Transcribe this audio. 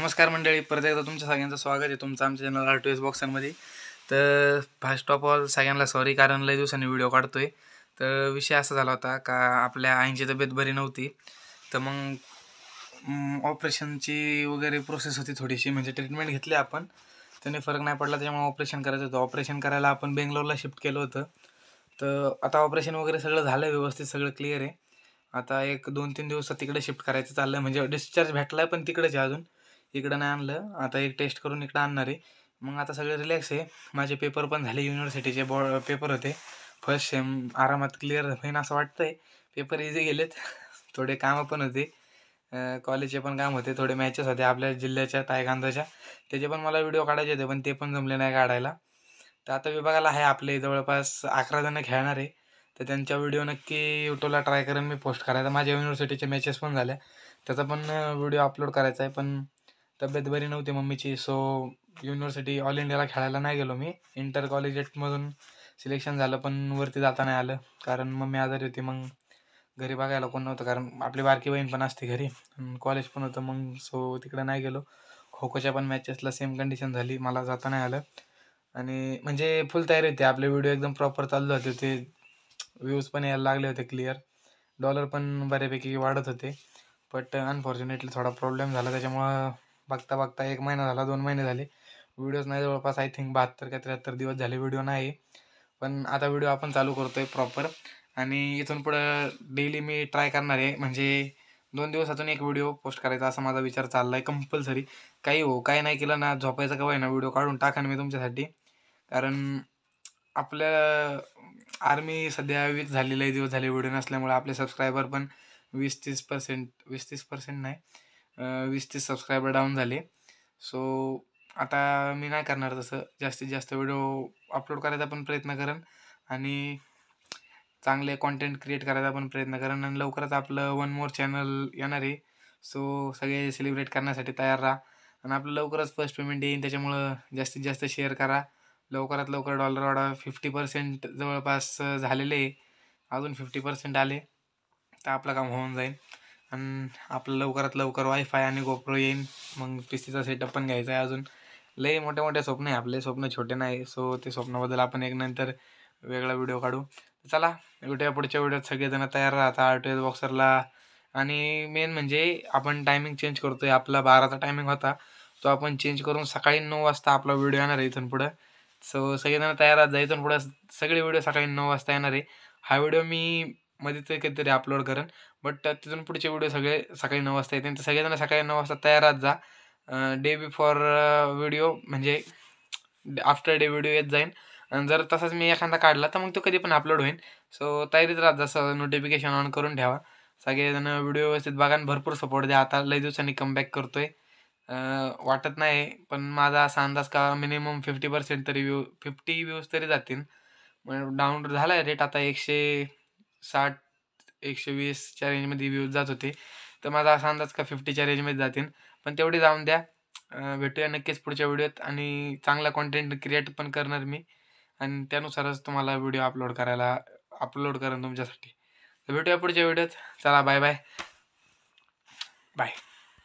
नमस्कार मंडळी परत एकदा तुमच्या सगळ्यांचं स्वागत आहे तुमचं आमच्या चॅनल आर टू एस बॉक्सांमध्ये तर फर्स्ट ऑफ ऑल सगळ्यांना सॉरी कारण लय दिवसांनी व्हिडिओ काढतोय तर विषय असा झाला होता का आपल्या आईंची तब्येत बरी नव्हती तर मग ऑपरेशनची वगैरे प्रोसेस होती थोडीशी म्हणजे ट्रीटमेंट घेतली आपण त्याने फरक नाही पडला त्याच्यामुळे ऑपरेशन करायचं होतं ऑपरेशन करायला आपण बेंगलोरला शिफ्ट केलं होतं तर आता ऑपरेशन वगैरे सगळं झालं आहे व्यवस्थित सगळं क्लिअर आहे आता एक दोन तीन दिवसात तिकडे शिफ्ट करायचं चाललं आहे म्हणजे डिस्चार्ज भेटला आहे पण तिकडेच अजून इकडं नाही आणलं आता एक टेस्ट करून इकडं आणणार आहे मग आता सगळे रिलॅक्स आहे माझे पेपर पण झाले युनिव्हर्सिटीचे बॉ पेपर होते फर्स्ट सेम आरामात क्लिअर होईन असं वाटतं आहे पेपर इझी गेलेत थोडे कामं पण होते कॉलेजचे पण काम होते थोडे मॅचेस होते आपल्या जिल्ह्याच्या तायकांदाच्या त्याचे पण मला व्हिडिओ काढायचे होते पण ते पण जमले नाही काढायला तर आता विभागाला आहे आपले जवळपास अकरा जण खेळणार आहे तर त्यांच्या व्हिडिओ नक्की युट्यूबला ट्राय करून मी पोस्ट करायचा माझ्या युनिव्हर्सिटीचे मॅचेस पण झाल्या त्याचा पण व्हिडिओ अपलोड करायचा आहे पण तब्येत बरी नव्हती मम्मीची सो युनिव्हर्सिटी ऑल इंडियाला खेळायला नाही गेलो मी इंटर कॉलेजेटमधून सिलेक्शन झालं पण वरती जाता नाही आलं कारण मम्मी आजारी होती मग घरी बघायला कोण नव्हतं कारण आपली बारकी बहीण पण असते घरी कॉलेज पण होतं मग सो तिकडे नाही गेलो खो खोच्या पण मॅचेसला सेम कंडिशन झाली मला जाता नाही आलं आणि म्हणजे फुल तयारी होती आपले व्हिडिओ एकदम प्रॉपर चालू होते ते व्ह्यूज पण यायला लागले होते क्लिअर डॉलर पण बऱ्यापैकी वाढत होते बट अनफॉर्च्युनेटली थोडा प्रॉब्लेम झाला त्याच्यामुळं बघता बघता एक महिना झाला दोन महिने झाले व्हिडिओज नाही जवळपास आय थिंक बहात्तर का त्र्याहत्तर दिवस झाले व्हिडिओ नाही पण आता व्हिडिओ आपण चालू करतो आहे प्रॉपर आणि इथून पुढं डेली मी ट्राय करणार आहे म्हणजे दोन दिवसातून एक व्हिडिओ पोस्ट करायचा असा माझा विचार चालला आहे कंपल्सरी काही हो काही नाही केलं ना झोपायचं का ना व्हिडिओ काढून टाकान मी तुमच्यासाठी कारण आपल्या आर्मी सध्या वीक झालेले दिवस झाले व्हिडिओ नसल्यामुळे आपले सबस्क्रायबर पण वीस तीस पर्सेंट वीस तीस पर्सेंट नाही वीस तीस सबस्क्रायबर डाऊन झाले सो आता मी नाही करणार तसं जास्तीत जास्त व्हिडिओ अपलोड करायचा पण प्रयत्न करेन आणि चांगले कॉन्टेंट क्रिएट करायचा पण प्रयत्न करेन आणि लवकरच आपलं वन मोर चॅनल येणार आहे सो सगळे सेलिब्रेट करण्यासाठी तयार राहा आणि आपलं लवकरच फर्स्ट पेमेंट येईन त्याच्यामुळं जास्तीत जास्त शेअर करा लवकरात लवकर डॉलर वाढा फिफ्टी पर्सेंट जवळपास झालेले अजून फिफ्टी पर्सेंट आले तर आपलं काम होऊन जाईल आणि आपलं लवकरात लवकर वायफाय आणि गोप्रो येईन मग पी सेटअप पण घ्यायचा आहे अजून लय मोठे मोठे स्वप्न आहे आपले स्वप्न छोटे नाही सो ते स्वप्नाबद्दल आपण एक नंतर वेगळा व्हिडिओ काढू चला भेटूया पुढच्या व्हिडिओत सगळेजण तयार राहता ट्वेल्थ बॉक्सरला आणि मेन म्हणजे आपण टायमिंग चेंज करतो आहे आपला बाराचा टायमिंग होता तो आपण चेंज करून सकाळी नऊ वाजता आपला व्हिडिओ येणार आहे इथून पुढं सो सगळेजण तयार राहत जा इथून पुढं सगळे व्हिडिओ सकाळी नऊ वाजता येणार आहे हा व्हिडिओ मी मध्ये ते काहीतरी अपलोड करेन बट तिथून पुढचे व्हिडिओ सगळे सकाळी नऊ वाजता येतील तर सगळेजण सकाळी नऊ वाजता तयारात जा डे बिफोर व्हिडिओ म्हणजे आफ्टर डे व्हिडिओ येत जाईन आणि जर तसाच मी एखादा काढला तर मग तो कधी पण अपलोड होईल सो तयारीत राहत जसं नोटिफिकेशन ऑन करून ठेवा सगळेजण व्हिडिओ व्यवस्थित बघा आणि भरपूर सपोर्ट द्या आता लय दिवसांनी कमबॅक करतो आहे वाटत नाही पण माझा असा अंदाज का मिनिमम फिफ्टी पर्सेंट तरी व्यू फिफ्टी व्ह्यूज तरी जातील डाऊन झाला आहे रेट आता एकशे साठ एकशे वीसच्या रेंजमध्ये व्ह्यूज जात होते तर माझा असा अंदाज का फिफ्टीच्या रेंजमध्ये जातील पण तेवढे जाऊन द्या भेटूया नक्कीच पुढच्या व्हिडिओत आणि चांगला कॉन्टेंट क्रिएट पण करणार मी आणि त्यानुसारच तुम्हाला व्हिडिओ अपलोड करायला अपलोड करेन तुमच्यासाठी तर भेटूया पुढच्या व्हिडिओत चला बाय बाय बाय